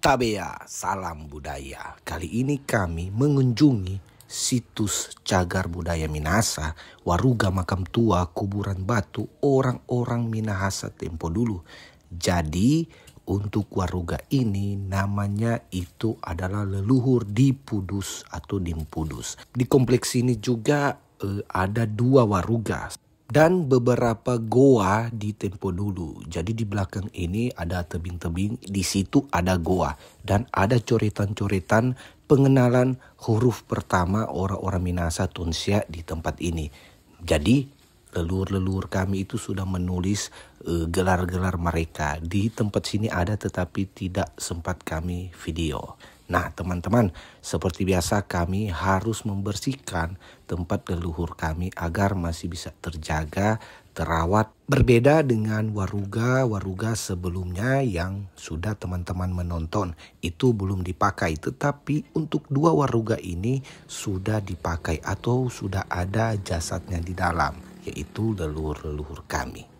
Tabea, salam budaya. Kali ini kami mengunjungi situs cagar budaya Minahasa, waruga makam tua, kuburan batu orang-orang Minahasa tempo dulu. Jadi untuk waruga ini namanya itu adalah leluhur di Pudus atau Dimpudus. Di kompleks ini juga eh, ada dua waruga dan beberapa goa di tempo dulu. Jadi di belakang ini ada tebing-tebing, di situ ada goa dan ada coretan-coretan pengenalan huruf pertama orang-orang Minasa Tunsia di tempat ini. Jadi leluhur-leluhur kami itu sudah menulis eh, gelar-gelar uh, mereka di tempat sini ada tetapi tidak sempat kami video. Nah, teman-teman, seperti biasa kami harus membersihkan tempat leluhur kami agar masih bisa terjaga, terawat. Berbeda dengan waruga-waruga sebelumnya yang sudah teman-teman menonton, itu belum dipakai. Tetapi untuk dua waruga ini sudah dipakai atau sudah ada jasadnya di dalam yaitu leluhur-leluhur kami.